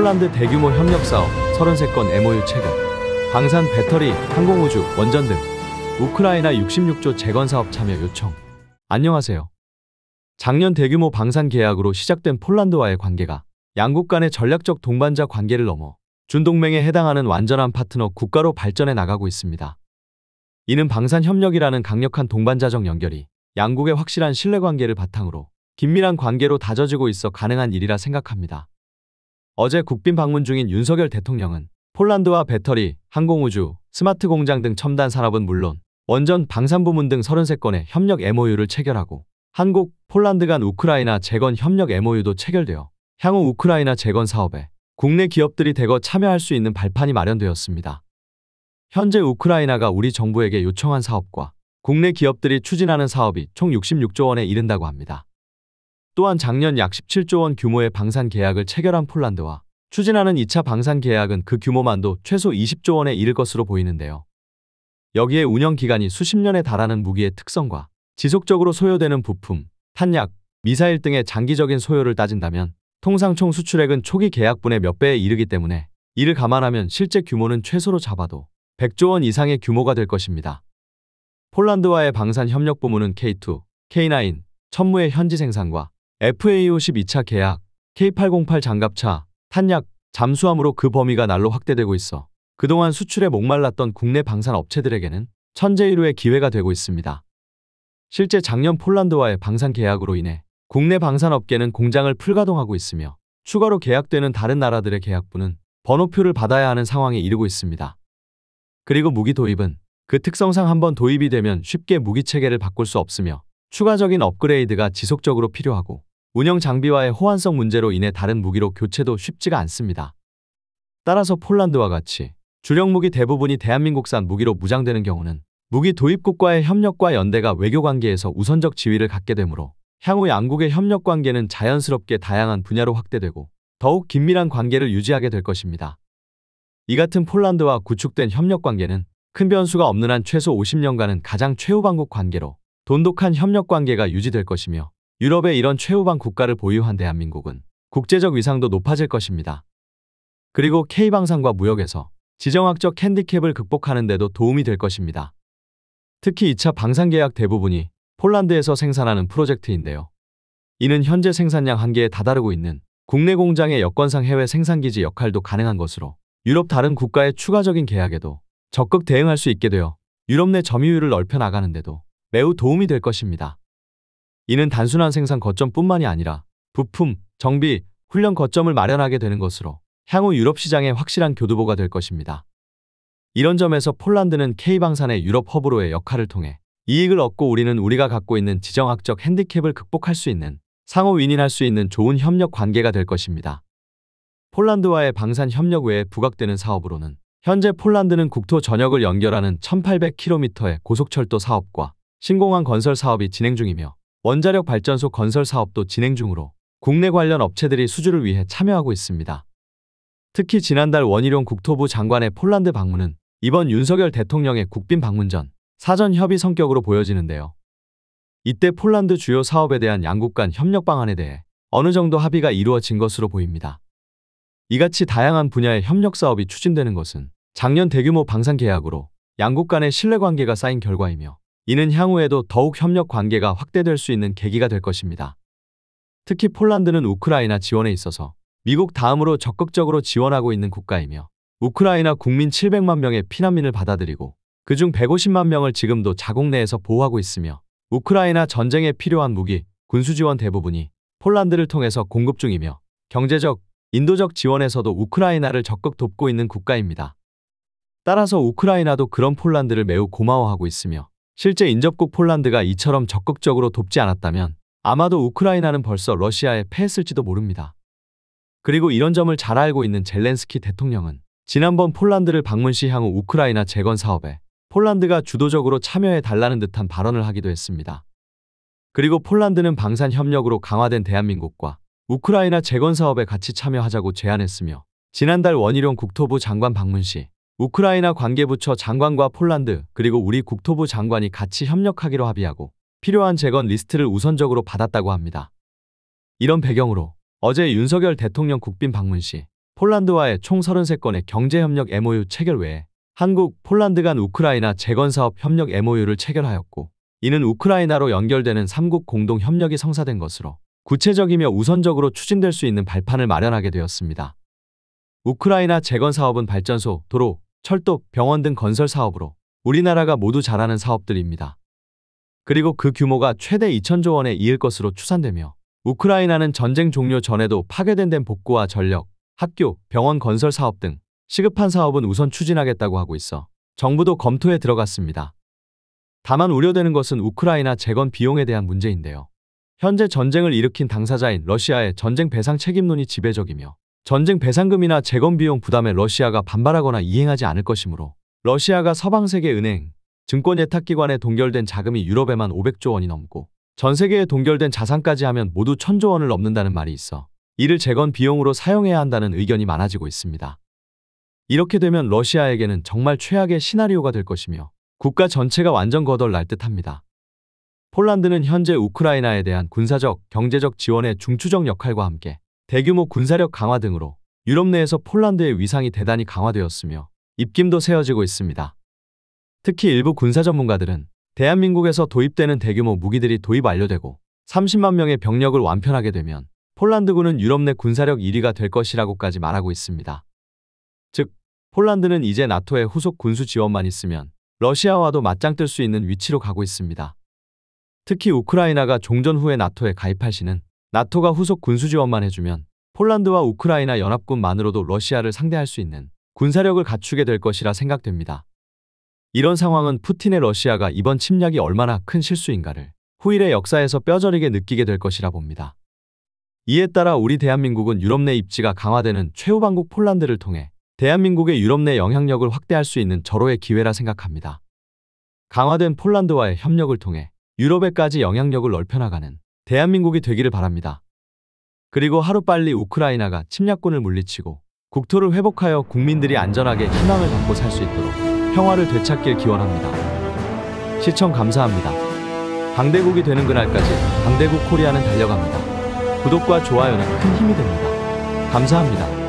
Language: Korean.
폴란드 대규모 협력 사업 33건 MOU 체결, 방산 배터리, 항공우주, 원전 등 우크라이나 66조 재건 사업 참여 요청. 안녕하세요. 작년 대규모 방산 계약으로 시작된 폴란드와의 관계가 양국 간의 전략적 동반자 관계를 넘어 준동맹에 해당하는 완전한 파트너 국가로 발전해 나가고 있습니다. 이는 방산 협력이라는 강력한 동반자적 연결이 양국의 확실한 신뢰관계를 바탕으로 긴밀한 관계로 다져지고 있어 가능한 일이라 생각합니다. 어제 국빈 방문 중인 윤석열 대통령은 폴란드와 배터리, 항공우주, 스마트 공장 등 첨단 산업은 물론 원전 방산 부문 등 33건의 협력 MOU를 체결하고 한국, 폴란드 간 우크라이나 재건 협력 MOU도 체결되어 향후 우크라이나 재건 사업에 국내 기업들이 대거 참여할 수 있는 발판이 마련되었습니다. 현재 우크라이나가 우리 정부에게 요청한 사업과 국내 기업들이 추진하는 사업이 총 66조 원에 이른다고 합니다. 또한 작년 약 17조 원 규모의 방산 계약을 체결한 폴란드와 추진하는 2차 방산 계약은 그 규모만도 최소 20조 원에 이를 것으로 보이는데요. 여기에 운영 기간이 수십 년에 달하는 무기의 특성과 지속적으로 소요되는 부품, 탄약, 미사일 등의 장기적인 소요를 따진다면 통상 총 수출액은 초기 계약분의 몇 배에 이르기 때문에 이를 감안하면 실제 규모는 최소로 잡아도 100조 원 이상의 규모가 될 것입니다. 폴란드와의 방산 협력 부문은 K2, K9, 천무의 현지 생산과 FA o 1 2차 계약, K808 장갑차, 탄약, 잠수함으로 그 범위가 날로 확대되고 있어 그동안 수출에 목말랐던 국내 방산 업체들에게는 천재일호의 기회가 되고 있습니다. 실제 작년 폴란드와의 방산 계약으로 인해 국내 방산업계는 공장을 풀가동하고 있으며 추가로 계약되는 다른 나라들의 계약부는 번호표를 받아야 하는 상황에 이르고 있습니다. 그리고 무기 도입은 그 특성상 한번 도입이 되면 쉽게 무기 체계를 바꿀 수 없으며 추가적인 업그레이드가 지속적으로 필요하고 운영 장비와의 호환성 문제로 인해 다른 무기로 교체도 쉽지가 않습니다. 따라서 폴란드와 같이 주력 무기 대부분이 대한민국산 무기로 무장되는 경우는 무기 도입국과의 협력과 연대가 외교관계에서 우선적 지위를 갖게 되므로 향후 양국의 협력관계는 자연스럽게 다양한 분야로 확대되고 더욱 긴밀한 관계를 유지하게 될 것입니다. 이 같은 폴란드와 구축된 협력관계는 큰 변수가 없는 한 최소 50년간은 가장 최후방국 관계로 돈독한 협력관계가 유지될 것이며 유럽의 이런 최후방 국가를 보유한 대한민국은 국제적 위상도 높아질 것입니다. 그리고 K방산과 무역에서 지정학적 캔디캡을 극복하는 데도 도움이 될 것입니다. 특히 2차 방산 계약 대부분이 폴란드에서 생산하는 프로젝트인데요. 이는 현재 생산량 한계에 다다르고 있는 국내 공장의 여건상 해외 생산기지 역할도 가능한 것으로 유럽 다른 국가의 추가적인 계약에도 적극 대응할 수 있게 되어 유럽 내 점유율을 넓혀 나가는데도 매우 도움이 될 것입니다. 이는 단순한 생산 거점뿐만이 아니라 부품, 정비, 훈련 거점을 마련하게 되는 것으로 향후 유럽 시장에 확실한 교두보가 될 것입니다. 이런 점에서 폴란드는 K방산의 유럽 허브로의 역할을 통해 이익을 얻고 우리는 우리가 갖고 있는 지정학적 핸디캡을 극복할 수 있는 상호 윈인할수 있는 좋은 협력 관계가 될 것입니다. 폴란드와의 방산 협력 외에 부각되는 사업으로는 현재 폴란드는 국토 전역을 연결하는 1800km의 고속철도 사업과 신공항 건설 사업이 진행 중이며 원자력 발전소 건설 사업도 진행 중으로 국내 관련 업체들이 수주를 위해 참여하고 있습니다. 특히 지난달 원희룡 국토부 장관의 폴란드 방문은 이번 윤석열 대통령의 국빈 방문 전 사전 협의 성격으로 보여지는데요. 이때 폴란드 주요 사업에 대한 양국 간 협력 방안에 대해 어느 정도 합의가 이루어진 것으로 보입니다. 이같이 다양한 분야의 협력 사업이 추진되는 것은 작년 대규모 방산 계약으로 양국 간의 신뢰관계가 쌓인 결과이며 이는 향후에도 더욱 협력 관계가 확대될 수 있는 계기가 될 것입니다. 특히 폴란드는 우크라이나 지원에 있어서 미국 다음으로 적극적으로 지원하고 있는 국가이며 우크라이나 국민 700만 명의 피난민을 받아들이고 그중 150만 명을 지금도 자국 내에서 보호하고 있으며 우크라이나 전쟁에 필요한 무기, 군수 지원 대부분이 폴란드를 통해서 공급 중이며 경제적, 인도적 지원에서도 우크라이나를 적극 돕고 있는 국가입니다. 따라서 우크라이나도 그런 폴란드를 매우 고마워하고 있으며 실제 인접국 폴란드가 이처럼 적극적으로 돕지 않았다면 아마도 우크라이나는 벌써 러시아에 패했을지도 모릅니다. 그리고 이런 점을 잘 알고 있는 젤렌스키 대통령은 지난번 폴란드를 방문 시 향후 우크라이나 재건 사업에 폴란드가 주도적으로 참여해 달라는 듯한 발언을 하기도 했습니다. 그리고 폴란드는 방산 협력으로 강화된 대한민국과 우크라이나 재건 사업에 같이 참여하자고 제안했으며 지난달 원희룡 국토부 장관 방문 시 우크라이나 관계부처 장관과 폴란드 그리고 우리 국토부 장관이 같이 협력하기로 합의하고 필요한 재건 리스트를 우선적으로 받았다고 합니다. 이런 배경으로 어제 윤석열 대통령 국빈 방문 시 폴란드와의 총 33건의 경제협력 MOU 체결 외에 한국, 폴란드 간 우크라이나 재건사업 협력 MOU를 체결하였고 이는 우크라이나로 연결되는 3국 공동 협력이 성사된 것으로 구체적이며 우선적으로 추진될 수 있는 발판을 마련하게 되었습니다. 우크라이나 재건사업은 발전소, 도로, 철도, 병원 등 건설 사업으로 우리나라가 모두 잘하는 사업들입니다. 그리고 그 규모가 최대 2천조 원에 이을 것으로 추산되며 우크라이나는 전쟁 종료 전에도 파괴된 덴 복구와 전력, 학교, 병원 건설 사업 등 시급한 사업은 우선 추진하겠다고 하고 있어 정부도 검토에 들어갔습니다. 다만 우려되는 것은 우크라이나 재건 비용에 대한 문제인데요. 현재 전쟁을 일으킨 당사자인 러시아의 전쟁 배상 책임론이 지배적이며 전쟁 배상금이나 재건 비용 부담에 러시아가 반발하거나 이행하지 않을 것이므로 러시아가 서방세계 은행, 증권예탁기관에 동결된 자금이 유럽에만 500조 원이 넘고 전 세계에 동결된 자산까지 하면 모두 1000조 원을 넘는다는 말이 있어 이를 재건 비용으로 사용해야 한다는 의견이 많아지고 있습니다. 이렇게 되면 러시아에게는 정말 최악의 시나리오가 될 것이며 국가 전체가 완전 거덜날 듯합니다. 폴란드는 현재 우크라이나에 대한 군사적, 경제적 지원의 중추적 역할과 함께 대규모 군사력 강화 등으로 유럽 내에서 폴란드의 위상이 대단히 강화되었으며 입김도 세워지고 있습니다. 특히 일부 군사 전문가들은 대한민국에서 도입되는 대규모 무기들이 도입 완료되고 30만 명의 병력을 완편하게 되면 폴란드군은 유럽 내 군사력 1위가 될 것이라고까지 말하고 있습니다. 즉, 폴란드는 이제 나토의 후속 군수 지원만 있으면 러시아와도 맞짱 뜰 수 있는 위치로 가고 있습니다. 특히 우크라이나가 종전 후에 나토에 가입할 시는 나토가 후속 군수 지원만 해주면 폴란드와 우크라이나 연합군만으로도 러시아를 상대할 수 있는 군사력을 갖추게 될 것이라 생각됩니다. 이런 상황은 푸틴의 러시아가 이번 침략이 얼마나 큰 실수인가를 후일의 역사에서 뼈저리게 느끼게 될 것이라 봅니다. 이에 따라 우리 대한민국은 유럽 내 입지가 강화되는 최후방국 폴란드를 통해 대한민국의 유럽 내 영향력을 확대할 수 있는 절호의 기회라 생각합니다. 강화된 폴란드와의 협력을 통해 유럽에까지 영향력을 넓혀나가는 대한민국이 되기를 바랍니다. 그리고 하루빨리 우크라이나가 침략군을 물리치고 국토를 회복하여 국민들이 안전하게 희망을 갖고 살 수 있도록 평화를 되찾길 기원합니다. 시청 감사합니다. 강대국이 되는 그날까지 강대국 코리아는 달려갑니다. 구독과 좋아요는 큰 힘이 됩니다. 감사합니다.